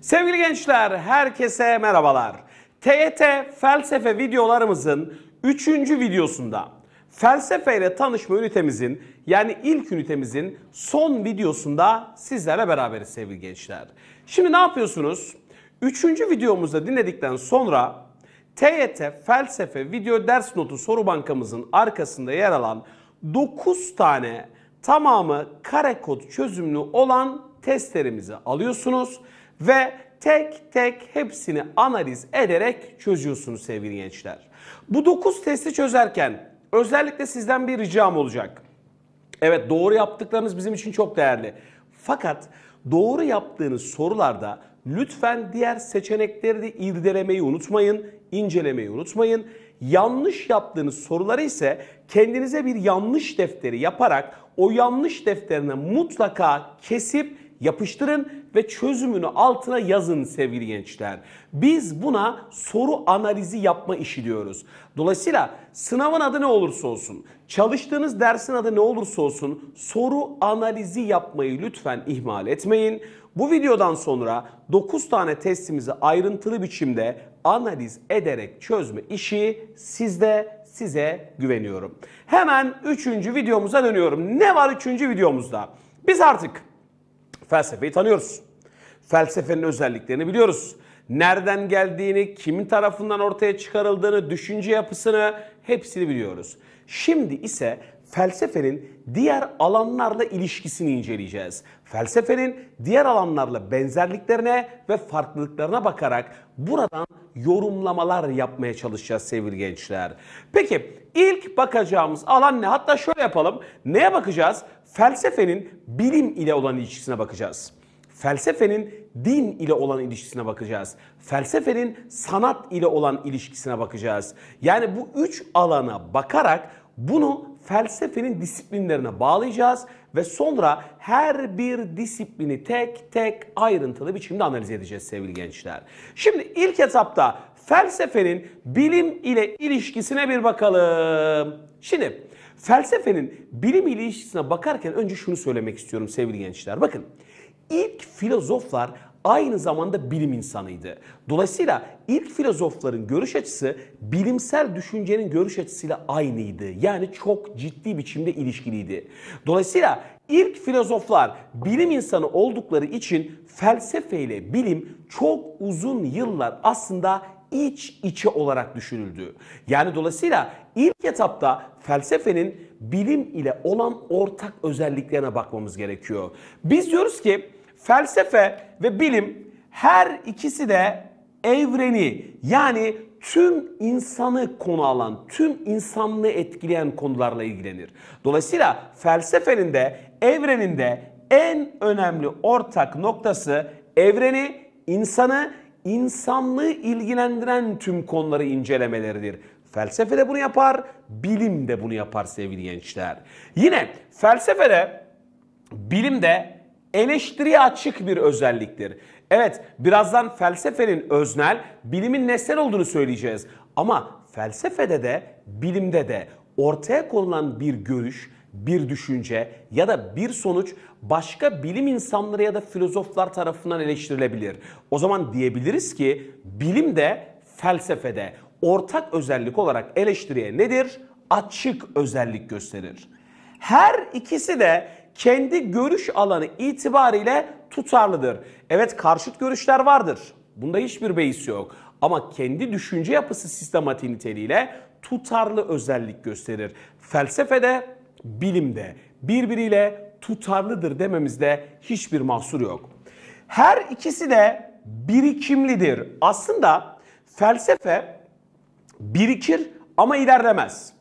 Sevgili gençler, herkese merhabalar. TYT felsefe videolarımızın 3. videosunda felsefe ile tanışma ünitemizin yani ilk ünitemizin son videosunda sizlerle beraberiz sevgili gençler. Şimdi ne yapıyorsunuz? 3. videomuzda dinledikten sonra TYT felsefe video ders notu soru bankamızın arkasında yer alan 9 tane tamamı kare kod çözümlü olan testlerimizi alıyorsunuz ve tek tek hepsini analiz ederek çözüyorsunuz sevgili gençler. Bu 9 testi çözerken özellikle sizden bir ricam olacak. Evet doğru yaptıklarınız bizim için çok değerli. Fakat doğru yaptığınız sorularda lütfen diğer seçenekleri de irdelemeyi unutmayın, incelemeyi unutmayın. Yanlış yaptığınız soruları ise kendinize bir yanlış defteri yaparak o yanlış defterine mutlaka kesip yapıştırın ve çözümünü altına yazın sevgili gençler. Biz buna soru analizi yapma işi diyoruz. Dolayısıyla sınavın adı ne olursa olsun, çalıştığınız dersin adı ne olursa olsun soru analizi yapmayı lütfen ihmal etmeyin. Bu videodan sonra 9 tane testimizi ayrıntılı biçimde analiz ederek çözme işi sizde size güveniyorum. Hemen 3. videomuza dönüyorum. Ne var 3. videomuzda? Biz artık felsefeyi tanıyoruz. Felsefenin özelliklerini biliyoruz. Nereden geldiğini, kimin tarafından ortaya çıkarıldığını, düşünce yapısını hepsini biliyoruz. Şimdi ise felsefenin diğer alanlarla ilişkisini inceleyeceğiz. Felsefenin diğer alanlarla benzerliklerine ve farklılıklarına bakarak buradan yorumlamalar yapmaya çalışacağız sevgili gençler. Peki ilk bakacağımız alan ne? Hatta şöyle yapalım. Neye bakacağız? Felsefenin bilim ile olan ilişkisine bakacağız. Felsefenin din ile olan ilişkisine bakacağız. Felsefenin sanat ile olan ilişkisine bakacağız. Yani bu üç alana bakarak bunu felsefenin disiplinlerine bağlayacağız ve sonra her bir disiplini tek tek ayrıntılı biçimde analiz edeceğiz sevgili gençler. Şimdi ilk etapta felsefenin bilim ile ilişkisine bir bakalım. Şimdi felsefenin bilim ile ilişkisine bakarken önce şunu söylemek istiyorum sevgili gençler. Bakın ilk filozoflar aynı zamanda bilim insanıydı. Dolayısıyla ilk filozofların görüş açısı bilimsel düşüncenin görüş açısıyla aynıydı. Yani çok ciddi biçimde ilişkiliydi. Dolayısıyla ilk filozoflar bilim insanı oldukları için felsefe ile bilim çok uzun yıllar aslında iç içe olarak düşünüldü. Yani dolayısıyla ilk etapta felsefenin bilim ile olan ortak özelliklerine bakmamız gerekiyor. Biz diyoruz ki Felsefe ve bilim her ikisi de evreni yani tüm insanı konu alan, tüm insanlığı etkileyen konularla ilgilenir. Dolayısıyla felsefenin de evrenin de en önemli ortak noktası evreni, insanı, insanlığı ilgilendiren tüm konuları incelemeleridir. Felsefe de bunu yapar, bilim de bunu yapar sevgili gençler. Yine felsefede, bilimde eleştiriye açık bir özelliktir. Evet birazdan felsefenin öznel, bilimin nesnel olduğunu söyleyeceğiz. Ama felsefede de, bilimde de ortaya konulan bir görüş, bir düşünce ya da bir sonuç başka bilim insanları ya da filozoflar tarafından eleştirilebilir. O zaman diyebiliriz ki bilim de felsefede ortak özellik olarak eleştiriye nedir? Açık özellik gösterir. Her ikisi de kendi görüş alanı itibariyle tutarlıdır. Evet karşıt görüşler vardır. Bunda hiçbir beis yok. Ama kendi düşünce yapısı sistematik niteliğiyle tutarlı özellik gösterir. Felsefede, bilimde birbiriyle tutarlıdır dememizde hiçbir mahsur yok. Her ikisi de birikimlidir. Aslında felsefe birikir ama ilerlemez.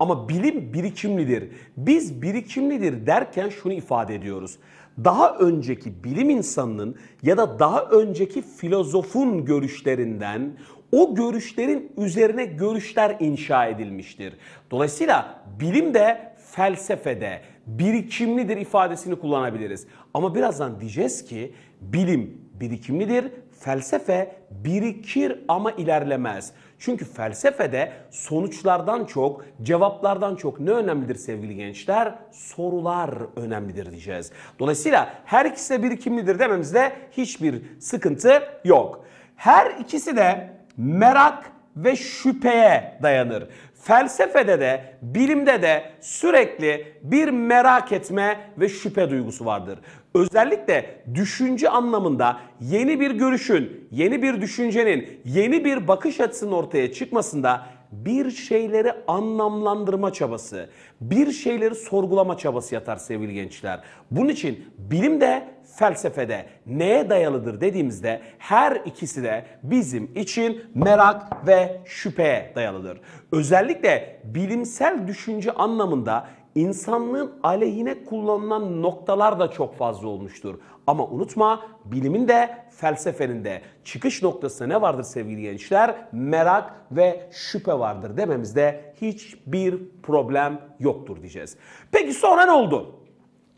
Ama bilim birikimlidir. Biz birikimlidir derken şunu ifade ediyoruz. Daha önceki bilim insanının ya da daha önceki filozofun görüşlerinden o görüşlerin üzerine görüşler inşa edilmiştir. Dolayısıyla bilim de felsefede birikimlidir ifadesini kullanabiliriz. Ama birazdan diyeceğiz ki bilim birikimlidir, felsefe birikir ama ilerlemez. Çünkü felsefede sonuçlardan çok, cevaplardan çok ne önemlidir sevgili gençler? Sorular önemlidir diyeceğiz. Dolayısıyla her ikisi de bir kimlidir dememizde hiçbir sıkıntı yok. Her ikisi de merak ve şüpheye dayanır felsefede de, bilimde de sürekli bir merak etme ve şüphe duygusu vardır. Özellikle düşünce anlamında yeni bir görüşün, yeni bir düşüncenin, yeni bir bakış açısının ortaya çıkmasında bir şeyleri anlamlandırma çabası, bir şeyleri sorgulama çabası yatar sevgili gençler. Bunun için bilim de felsefede neye dayalıdır dediğimizde her ikisi de bizim için merak ve şüpheye dayalıdır. Özellikle bilimsel düşünce anlamında insanlığın aleyhine kullanılan noktalar da çok fazla olmuştur. Ama unutma bilimin de felsefenin de çıkış noktası ne vardır sevgili gençler? Merak ve şüphe vardır dememizde hiçbir problem yoktur diyeceğiz. Peki sonra ne oldu?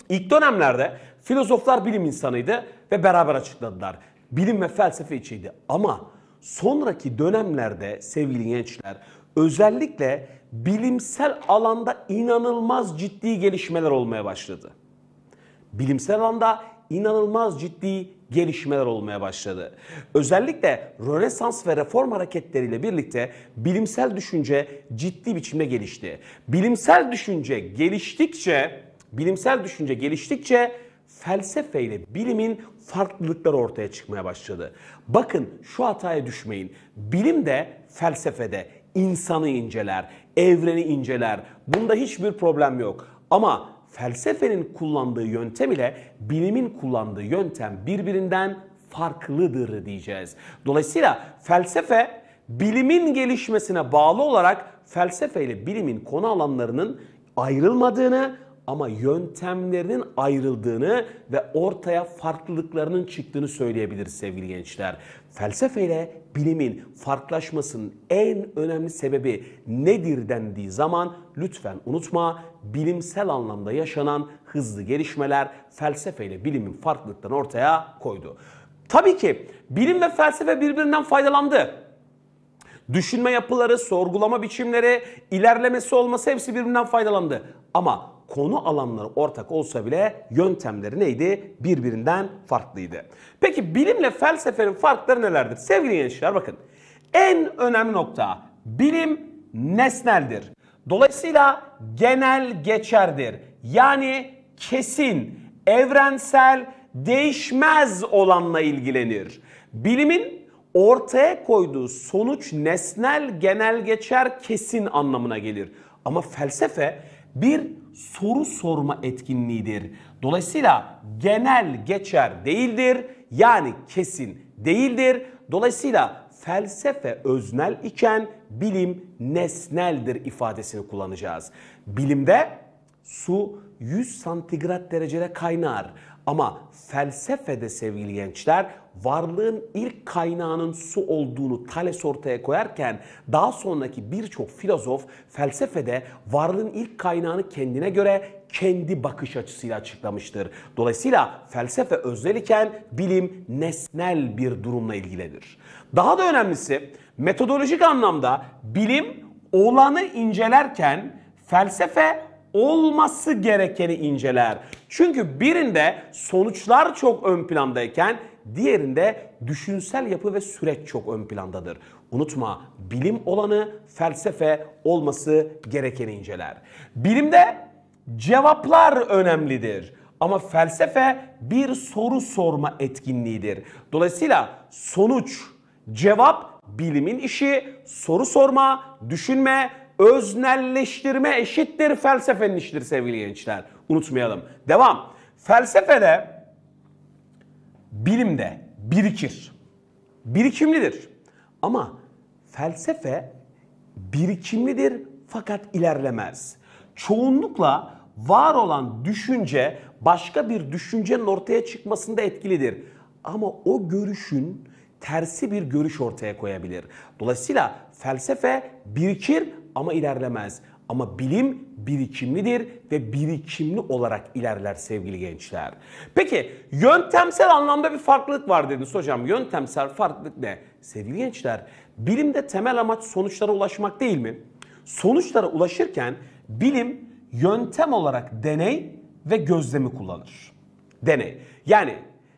İlk dönemlerde filozoflar bilim insanıydı ve beraber açıkladılar. Bilim ve felsefe içiydi ama sonraki dönemlerde sevgili gençler özellikle bilimsel alanda inanılmaz ciddi gelişmeler olmaya başladı. Bilimsel alanda inanılmaz ciddi gelişmeler olmaya başladı. Özellikle Rönesans ve reform hareketleriyle birlikte bilimsel düşünce ciddi biçimde gelişti. Bilimsel düşünce geliştikçe, bilimsel düşünce geliştikçe felsefeyle bilimin farklılıkları ortaya çıkmaya başladı. Bakın şu hataya düşmeyin. Bilim de felsefede insanı inceler, evreni inceler. Bunda hiçbir problem yok. Ama felsefenin kullandığı yöntem ile bilimin kullandığı yöntem birbirinden farklıdır diyeceğiz. Dolayısıyla felsefe bilimin gelişmesine bağlı olarak felsefe ile bilimin konu alanlarının ayrılmadığını ama yöntemlerinin ayrıldığını ve ortaya farklılıklarının çıktığını söyleyebiliriz sevgili gençler. Felsefeyle bilimin farklılaşmasının en önemli sebebi nedir dendiği zaman lütfen unutma bilimsel anlamda yaşanan hızlı gelişmeler felsefeyle bilimin farklılıklarını ortaya koydu. Tabii ki bilim ve felsefe birbirinden faydalandı. Düşünme yapıları, sorgulama biçimleri, ilerlemesi olması hepsi birbirinden faydalandı. Ama konu alanları ortak olsa bile yöntemleri neydi? Birbirinden farklıydı. Peki bilimle felsefenin farkları nelerdir? Sevgili gençler bakın. En önemli nokta bilim nesneldir. Dolayısıyla genel geçerdir. Yani kesin, evrensel, değişmez olanla ilgilenir. Bilimin ortaya koyduğu sonuç nesnel, genel geçer, kesin anlamına gelir. Ama felsefe bir soru sorma etkinliğidir. Dolayısıyla genel geçer değildir. Yani kesin değildir. Dolayısıyla felsefe öznel iken bilim nesneldir ifadesini kullanacağız. Bilimde su 100 santigrat derecede kaynar. Ama felsefede sevgili gençler varlığın ilk kaynağının su olduğunu Thales ortaya koyarken daha sonraki birçok filozof felsefede varlığın ilk kaynağını kendine göre kendi bakış açısıyla açıklamıştır. Dolayısıyla felsefe öznel iken bilim nesnel bir durumla ilgilidir. Daha da önemlisi metodolojik anlamda bilim olanı incelerken felsefe olması gerekeni inceler. Çünkü birinde sonuçlar çok ön plandayken diğerinde düşünsel yapı ve süreç çok ön plandadır. Unutma bilim olanı felsefe olması gerekeni inceler. Bilimde cevaplar önemlidir. Ama felsefe bir soru sorma etkinliğidir. Dolayısıyla sonuç, cevap bilimin işi, soru sorma, düşünme, Öznelleştirme eşittir felsefenin işidir sevgili gençler. Unutmayalım. Devam. Felsefede bilimde birikir. Birikimlidir. Ama felsefe birikimlidir fakat ilerlemez. Çoğunlukla var olan düşünce başka bir düşüncenin ortaya çıkmasında etkilidir. Ama o görüşün tersi bir görüş ortaya koyabilir. Dolayısıyla felsefe birikir ama ilerlemez. Ama bilim birikimlidir ve birikimli olarak ilerler sevgili gençler. Peki yöntemsel anlamda bir farklılık var dediniz hocam. Yöntemsel farklılık ne? Sevgili gençler bilimde temel amaç sonuçlara ulaşmak değil mi? Sonuçlara ulaşırken bilim yöntem olarak deney ve gözlemi kullanır. Deney. Yani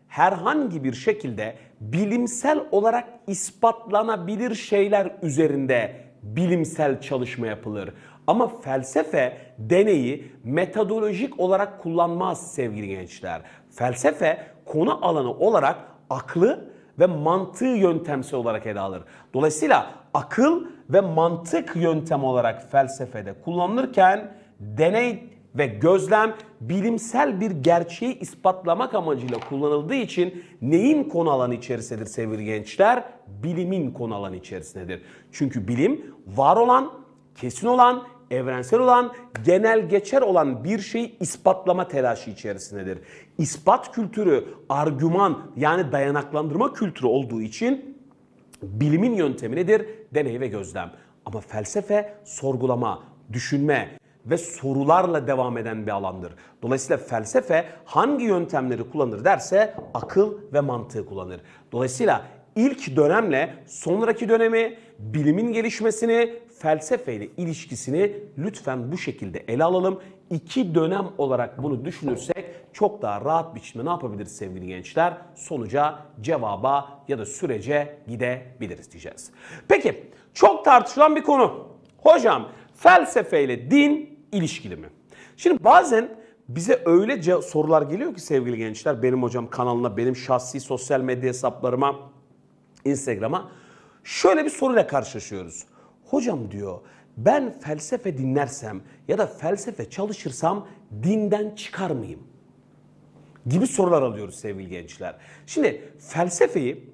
herhangi bir şekilde bilimsel olarak ispatlanabilir şeyler üzerinde bilimsel çalışma yapılır. Ama felsefe deneyi metodolojik olarak kullanmaz sevgili gençler. Felsefe konu alanı olarak aklı ve mantığı yöntemsel olarak ele alır. Dolayısıyla akıl ve mantık yöntem olarak felsefede kullanılırken deney ve gözlem bilimsel bir gerçeği ispatlamak amacıyla kullanıldığı için neyin konu alanı içerisindedir sevgili gençler? Bilimin konu alanı içerisindedir. Çünkü bilim var olan, kesin olan, evrensel olan, genel geçer olan bir şeyi ispatlama telaşı içerisindedir. İspat kültürü, argüman yani dayanaklandırma kültürü olduğu için bilimin yöntemi nedir? Deney ve gözlem. Ama felsefe sorgulama, düşünme, ve sorularla devam eden bir alandır. Dolayısıyla felsefe hangi yöntemleri kullanır derse akıl ve mantığı kullanır. Dolayısıyla ilk dönemle sonraki dönemi, bilimin gelişmesini, felsefeyle ilişkisini lütfen bu şekilde ele alalım. İki dönem olarak bunu düşünürsek çok daha rahat biçimde ne yapabiliriz sevgili gençler? Sonuca, cevaba ya da sürece gidebiliriz diyeceğiz. Peki çok tartışılan bir konu. Hocam felsefeyle din ilişkili mi? Şimdi bazen bize öylece sorular geliyor ki sevgili gençler benim hocam kanalına, benim şahsi sosyal medya hesaplarıma, Instagram'a şöyle bir soruyla karşılaşıyoruz. Hocam diyor ben felsefe dinlersem ya da felsefe çalışırsam dinden çıkar mıyım? Gibi sorular alıyoruz sevgili gençler. Şimdi felsefeyi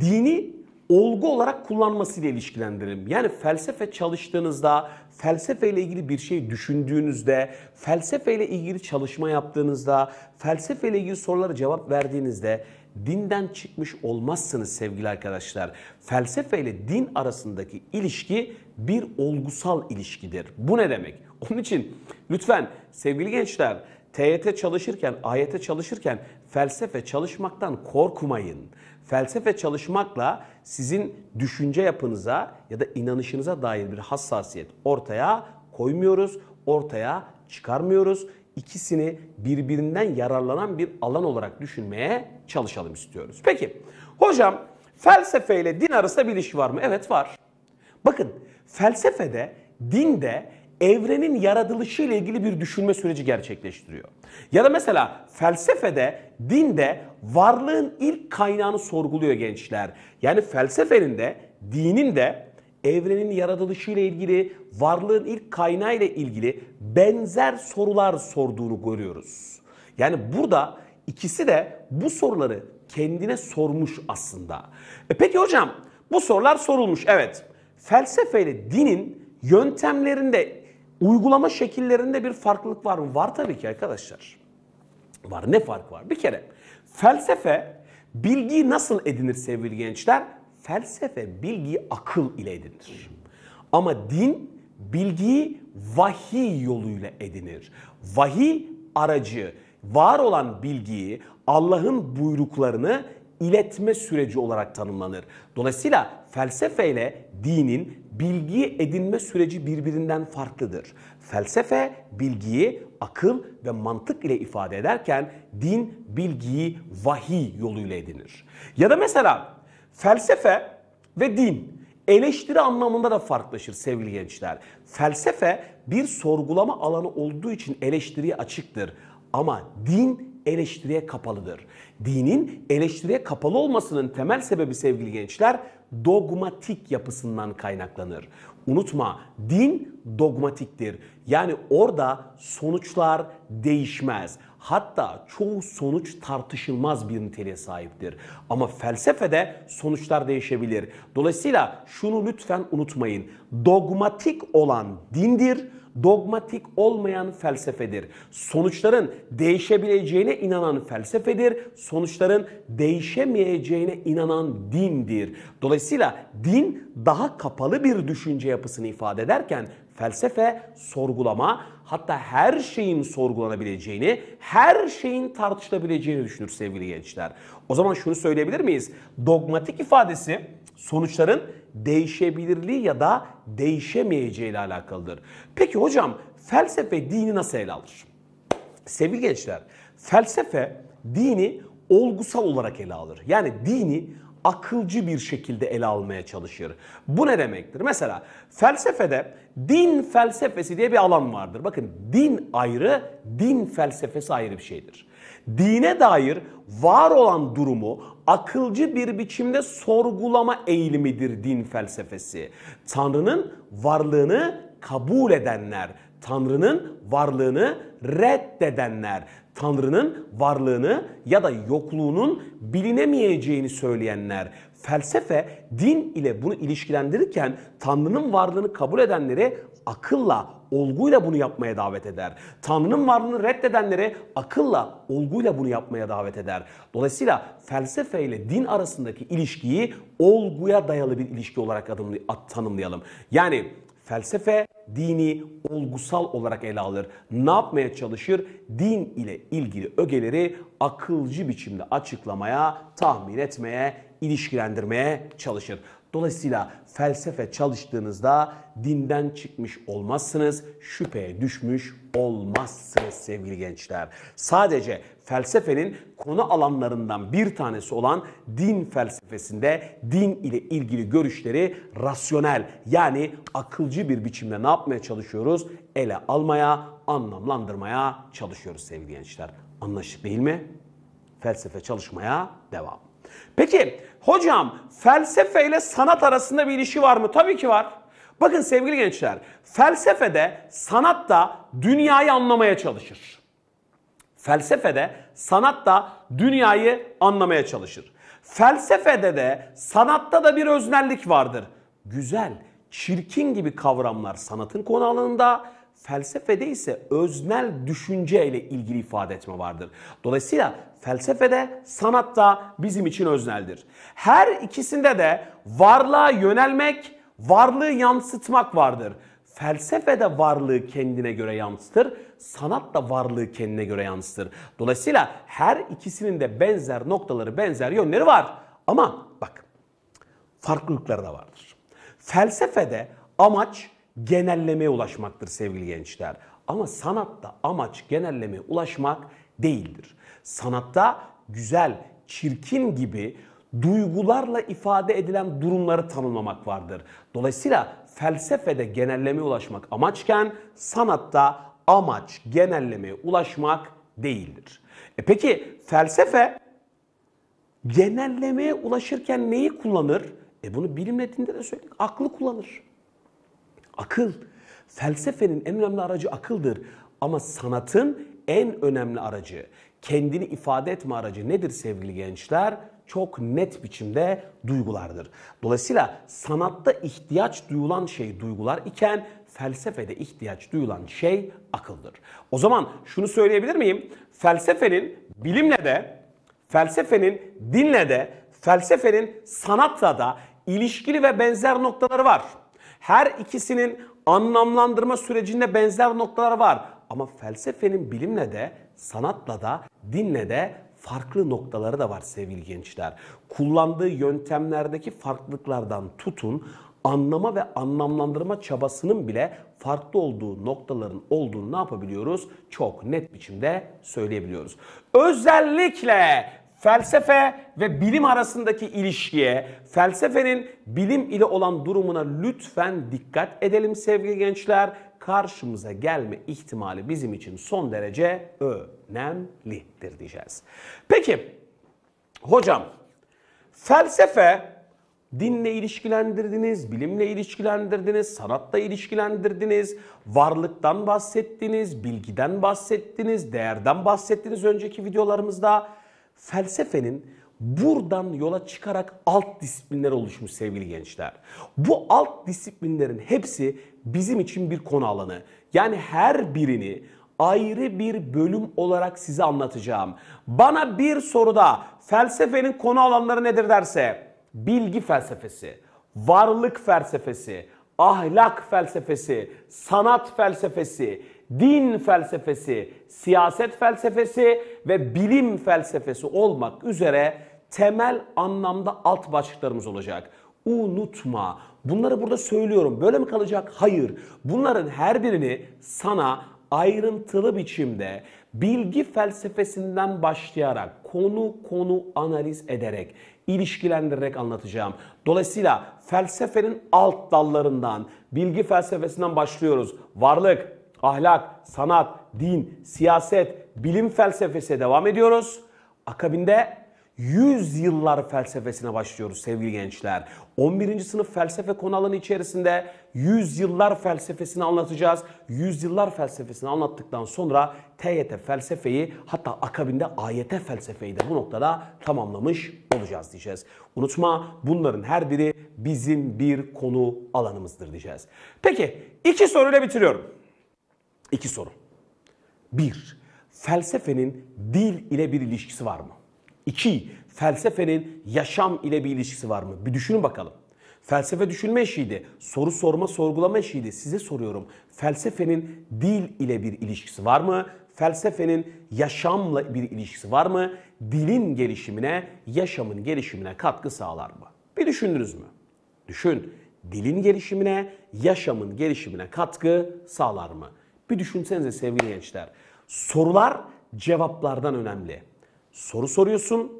dini olgu olarak kullanmasıyla ilişkilendirelim. Yani felsefe çalıştığınızda, felsefeyle ilgili bir şey düşündüğünüzde, felsefeyle ilgili çalışma yaptığınızda, felsefeyle ilgili sorulara cevap verdiğinizde dinden çıkmış olmazsınız sevgili arkadaşlar. Felsefe ile din arasındaki ilişki bir olgusal ilişkidir. Bu ne demek? Onun için lütfen sevgili gençler TYT çalışırken, AYT çalışırken felsefe çalışmaktan korkmayın felsefe çalışmakla sizin düşünce yapınıza ya da inanışınıza dair bir hassasiyet ortaya koymuyoruz, ortaya çıkarmıyoruz. İkisini birbirinden yararlanan bir alan olarak düşünmeye çalışalım istiyoruz. Peki hocam felsefe ile din arasında bir ilişki var mı? Evet var. Bakın felsefede, dinde evrenin yaratılışı ile ilgili bir düşünme süreci gerçekleştiriyor. Ya da mesela felsefede, dinde varlığın ilk kaynağını sorguluyor gençler. Yani felsefenin de, dinin de evrenin yaratılışı ile ilgili, varlığın ilk kaynağı ile ilgili benzer sorular sorduğunu görüyoruz. Yani burada ikisi de bu soruları kendine sormuş aslında. E peki hocam bu sorular sorulmuş evet. Felsefe ile dinin yöntemlerinde Uygulama şekillerinde bir farklılık var mı? Var tabii ki arkadaşlar. Var. Ne fark var? Bir kere felsefe bilgiyi nasıl edinir sevgili gençler? Felsefe bilgiyi akıl ile edinir. Ama din bilgiyi vahiy yoluyla edinir. Vahiy aracı var olan bilgiyi, Allah'ın buyruklarını iletme süreci olarak tanımlanır. Dolayısıyla felsefe ile dinin bilgi edinme süreci birbirinden farklıdır. Felsefe bilgiyi akıl ve mantık ile ifade ederken din bilgiyi vahiy yoluyla edinir. Ya da mesela felsefe ve din eleştiri anlamında da farklılaşır sevgili gençler. Felsefe bir sorgulama alanı olduğu için eleştiriye açıktır. Ama din eleştiriye kapalıdır. Dinin eleştiriye kapalı olmasının temel sebebi sevgili gençler dogmatik yapısından kaynaklanır. Unutma din dogmatiktir. Yani orada sonuçlar değişmez. Hatta çoğu sonuç tartışılmaz bir niteliğe sahiptir. Ama felsefede sonuçlar değişebilir. Dolayısıyla şunu lütfen unutmayın. Dogmatik olan dindir dogmatik olmayan felsefedir. Sonuçların değişebileceğine inanan felsefedir. Sonuçların değişemeyeceğine inanan dindir. Dolayısıyla din daha kapalı bir düşünce yapısını ifade ederken felsefe sorgulama hatta her şeyin sorgulanabileceğini, her şeyin tartışılabileceğini düşünür sevgili gençler. O zaman şunu söyleyebilir miyiz? Dogmatik ifadesi sonuçların değişebilirliği ya da değişemeyeceği ile alakalıdır. Peki hocam felsefe dini nasıl ele alır? Sevgili gençler, felsefe dini olgusal olarak ele alır. Yani dini akılcı bir şekilde ele almaya çalışır. Bu ne demektir? Mesela felsefede din felsefesi diye bir alan vardır. Bakın din ayrı, din felsefesi ayrı bir şeydir dine dair var olan durumu akılcı bir biçimde sorgulama eğilimidir din felsefesi. Tanrı'nın varlığını kabul edenler, Tanrı'nın varlığını reddedenler, Tanrı'nın varlığını ya da yokluğunun bilinemeyeceğini söyleyenler. Felsefe din ile bunu ilişkilendirirken Tanrı'nın varlığını kabul edenleri akılla, olguyla bunu yapmaya davet eder. Tanrı'nın varlığını reddedenlere akılla, olguyla bunu yapmaya davet eder. Dolayısıyla felsefe ile din arasındaki ilişkiyi olguya dayalı bir ilişki olarak tanımlayalım. Yani felsefe dini olgusal olarak ele alır. Ne yapmaya çalışır? Din ile ilgili ögeleri akılcı biçimde açıklamaya, tahmin etmeye, ilişkilendirmeye çalışır. Dolayısıyla felsefe çalıştığınızda dinden çıkmış olmazsınız, şüpheye düşmüş olmazsınız sevgili gençler. Sadece felsefenin konu alanlarından bir tanesi olan din felsefesinde din ile ilgili görüşleri rasyonel yani akılcı bir biçimde ne yapmaya çalışıyoruz? Ele almaya, anlamlandırmaya çalışıyoruz sevgili gençler. Anlaştık değil mi? Felsefe çalışmaya devam. Peki hocam felsefe ile sanat arasında bir ilişki var mı? Tabii ki var. Bakın sevgili gençler, felsefede sanat da dünyayı anlamaya çalışır. Felsefede sanat da dünyayı anlamaya çalışır. Felsefede de sanatta da bir öznellik vardır. Güzel, çirkin gibi kavramlar sanatın konu alanında, Felsefede ise öznel düşünce ile ilgili ifade etme vardır. Dolayısıyla felsefede, sanatta bizim için özneldir. Her ikisinde de varlığa yönelmek, varlığı yansıtmak vardır. Felsefede varlığı kendine göre yansıtır, sanat da varlığı kendine göre yansıtır. Dolayısıyla her ikisinin de benzer noktaları, benzer yönleri var. Ama bak farklılıkları da vardır. Felsefede amaç genellemeye ulaşmaktır sevgili gençler. Ama sanatta amaç genellemeye ulaşmak değildir. Sanatta güzel, çirkin gibi duygularla ifade edilen durumları tanımlamak vardır. Dolayısıyla felsefede genellemeye ulaşmak amaçken sanatta amaç genellemeye ulaşmak değildir. E peki felsefe genellemeye ulaşırken neyi kullanır? E bunu bilim netinde de söyledik. Aklı kullanır. Akıl. Felsefenin en önemli aracı akıldır. Ama sanatın en önemli aracı, kendini ifade etme aracı nedir sevgili gençler? Çok net biçimde duygulardır. Dolayısıyla sanatta ihtiyaç duyulan şey duygular iken felsefede ihtiyaç duyulan şey akıldır. O zaman şunu söyleyebilir miyim? Felsefenin bilimle de, felsefenin dinle de, felsefenin sanatla da ilişkili ve benzer noktaları var. Her ikisinin anlamlandırma sürecinde benzer noktalar var. Ama felsefenin bilimle de, sanatla da, dinle de farklı noktaları da var sevgili gençler. Kullandığı yöntemlerdeki farklılıklardan tutun, anlama ve anlamlandırma çabasının bile farklı olduğu noktaların olduğunu ne yapabiliyoruz? Çok net biçimde söyleyebiliyoruz. Özellikle felsefe ve bilim arasındaki ilişkiye, felsefenin bilim ile olan durumuna lütfen dikkat edelim sevgili gençler. Karşımıza gelme ihtimali bizim için son derece önemlidir diyeceğiz. Peki hocam felsefe dinle ilişkilendirdiniz, bilimle ilişkilendirdiniz, sanatla ilişkilendirdiniz, varlıktan bahsettiniz, bilgiden bahsettiniz, değerden bahsettiniz önceki videolarımızda felsefenin buradan yola çıkarak alt disiplinler oluşmuş sevgili gençler. Bu alt disiplinlerin hepsi bizim için bir konu alanı. Yani her birini ayrı bir bölüm olarak size anlatacağım. Bana bir soruda felsefenin konu alanları nedir derse bilgi felsefesi, varlık felsefesi, ahlak felsefesi, sanat felsefesi, din felsefesi, siyaset felsefesi ve bilim felsefesi olmak üzere temel anlamda alt başlıklarımız olacak. Unutma. Bunları burada söylüyorum. Böyle mi kalacak? Hayır. Bunların her birini sana ayrıntılı biçimde bilgi felsefesinden başlayarak konu konu analiz ederek ilişkilendirerek anlatacağım. Dolayısıyla felsefenin alt dallarından bilgi felsefesinden başlıyoruz. Varlık, ahlak, sanat, din, siyaset, bilim felsefesine devam ediyoruz. Akabinde 100 yıllar felsefesine başlıyoruz sevgili gençler. 11. sınıf felsefe konu alanı içerisinde 100 yıllar felsefesini anlatacağız. 100 yıllar felsefesini anlattıktan sonra TYT felsefeyi hatta akabinde AYT felsefeyi de bu noktada tamamlamış olacağız diyeceğiz. Unutma bunların her biri bizim bir konu alanımızdır diyeceğiz. Peki iki soruyla bitiriyorum. İki soru. Bir, felsefenin dil ile bir ilişkisi var mı? İki, felsefenin yaşam ile bir ilişkisi var mı? Bir düşünün bakalım. Felsefe düşünme eşiydi. Soru sorma, sorgulama eşiydi. Size soruyorum. Felsefenin dil ile bir ilişkisi var mı? Felsefenin yaşamla bir ilişkisi var mı? Dilin gelişimine, yaşamın gelişimine katkı sağlar mı? Bir düşündünüz mü? Düşün. Dilin gelişimine, yaşamın gelişimine katkı sağlar mı? Bir düşünsenize sevgili gençler. Sorular cevaplardan önemli. Soru soruyorsun.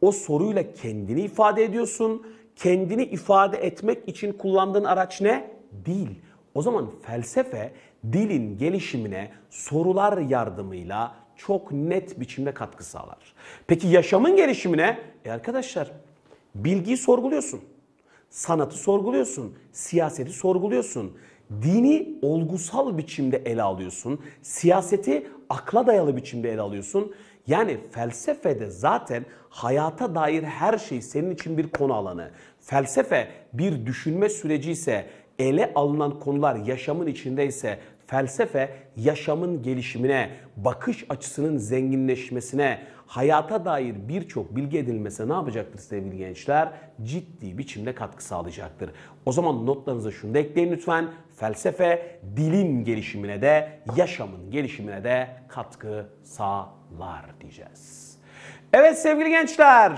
O soruyla kendini ifade ediyorsun. Kendini ifade etmek için kullandığın araç ne? Dil. O zaman felsefe dilin gelişimine sorular yardımıyla çok net biçimde katkı sağlar. Peki yaşamın gelişimine? E arkadaşlar bilgiyi sorguluyorsun. Sanatı sorguluyorsun, siyaseti sorguluyorsun, Dini olgusal biçimde ele alıyorsun. Siyaseti akla dayalı biçimde ele alıyorsun. Yani felsefede zaten hayata dair her şey senin için bir konu alanı. Felsefe bir düşünme süreci ise ele alınan konular yaşamın içindeyse felsefe yaşamın gelişimine, bakış açısının zenginleşmesine, hayata dair birçok bilgi edilmesine ne yapacaktır sevgili gençler? Ciddi biçimde katkı sağlayacaktır. O zaman notlarınıza şunu da ekleyin lütfen felsefe dilin gelişimine de yaşamın gelişimine de katkı sağlar diyeceğiz. Evet sevgili gençler,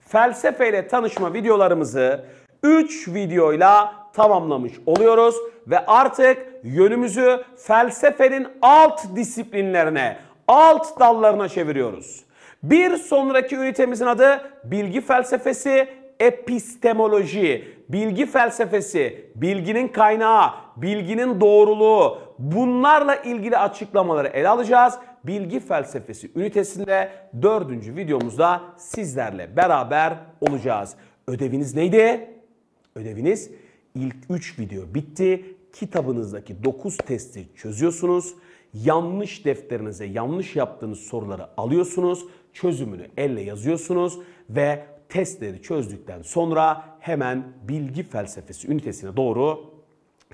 felsefeyle tanışma videolarımızı 3 videoyla tamamlamış oluyoruz ve artık yönümüzü felsefenin alt disiplinlerine, alt dallarına çeviriyoruz. Bir sonraki ünitemizin adı bilgi felsefesi, epistemoloji bilgi felsefesi, bilginin kaynağı, bilginin doğruluğu bunlarla ilgili açıklamaları ele alacağız. Bilgi felsefesi ünitesinde dördüncü videomuzda sizlerle beraber olacağız. Ödeviniz neydi? Ödeviniz ilk 3 video bitti. Kitabınızdaki 9 testi çözüyorsunuz. Yanlış defterinize yanlış yaptığınız soruları alıyorsunuz. Çözümünü elle yazıyorsunuz ve testleri çözdükten sonra hemen bilgi felsefesi ünitesine doğru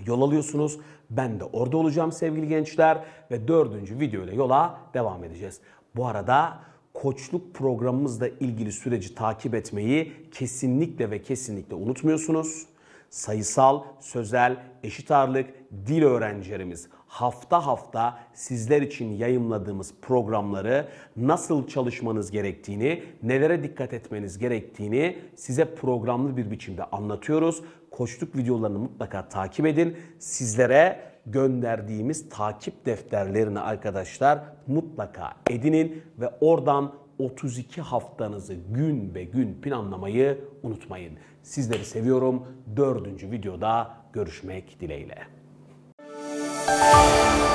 yol alıyorsunuz. Ben de orada olacağım sevgili gençler ve dördüncü video ile yola devam edeceğiz. Bu arada koçluk programımızla ilgili süreci takip etmeyi kesinlikle ve kesinlikle unutmuyorsunuz sayısal, sözel, eşit ağırlık, dil öğrencilerimiz hafta hafta sizler için yayımladığımız programları nasıl çalışmanız gerektiğini, nelere dikkat etmeniz gerektiğini size programlı bir biçimde anlatıyoruz. Koçluk videolarını mutlaka takip edin. Sizlere gönderdiğimiz takip defterlerini arkadaşlar mutlaka edinin ve oradan 32 haftanızı gün be gün planlamayı unutmayın. Sizleri seviyorum. Dördüncü videoda görüşmek dileğiyle. Müzik